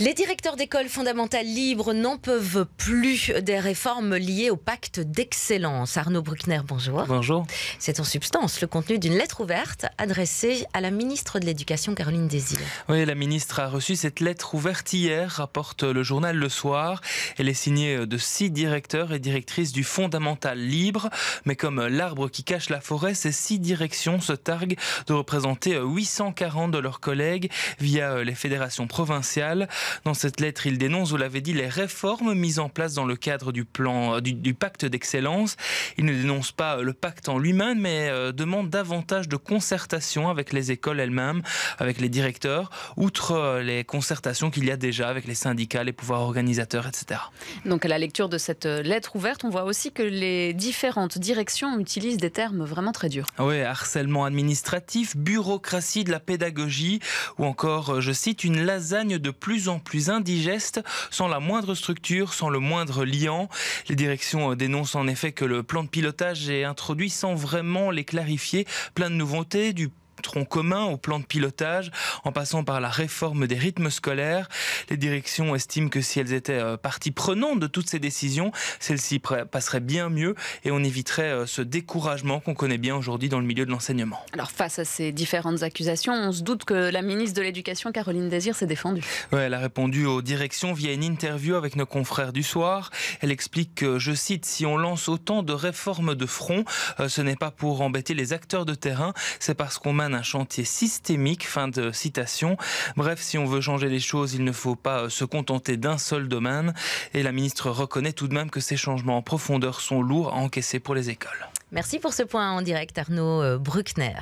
Les directeurs d'écoles fondamentales libres n'en peuvent plus des réformes liées au pacte d'excellence. Arnaud Bruckner, bonjour. Bonjour. C'est en substance le contenu d'une lettre ouverte adressée à la ministre de l'Éducation, Caroline Désir. Oui, la ministre a reçu cette lettre ouverte hier, rapporte le journal Le Soir. Elle est signée de six directeurs et directrices du fondamental libre. Mais comme l'arbre qui cache la forêt, ces six directions se targuent de représenter 840 de leurs collègues via les fédérations provinciales. Dans cette lettre, il dénonce, vous l'avez dit, les réformes mises en place dans le cadre du plan euh, du, pacte d'excellence. Il ne dénonce pas euh, le pacte en lui-même, mais euh, demande davantage de concertation avec les écoles elles-mêmes, avec les directeurs, outre les concertations qu'il y a déjà avec les syndicats, les pouvoirs organisateurs, etc. Donc à la lecture de cette lettre ouverte, on voit aussi que les différentes directions utilisent des termes vraiment très durs. Ah oui, harcèlement administratif, bureaucratie de la pédagogie, ou encore, je cite, une lasagne de plus plus indigeste, sans la moindre structure, sans le moindre liant. Les directions euh, dénoncent en effet que le plan de pilotage est introduit sans vraiment les clarifier. Plein de nouveautés, du tronc commun au plan de pilotage, en passant par la réforme des rythmes scolaires. Les directions estiment que si elles étaient euh, partie prenante de toutes ces décisions, celles-ci passeraient bien mieux et on éviterait euh, ce découragement qu'on connaît bien aujourd'hui dans le milieu de l'enseignement. Alors face à ces différentes accusations, on se doute que la ministre de l'Éducation, Caroline Désir, s'est défendue. elle a répondu aux directions via une interview avec nos confrères du soir. Elle explique que, je cite, si on lance autant de réformes de front, euh, ce n'est pas pour embêter les acteurs de terrain, c'est parce qu'on mène un chantier systémique. Fin de citation. Bref, si on veut changer les choses, il ne faut pas euh, se contenter d'un seul domaine. Et la ministre reconnaît tout de même que ces changements en profondeur sont lourds à encaisser pour les écoles. Merci pour ce point en direct, Arnaud euh, Bruckner.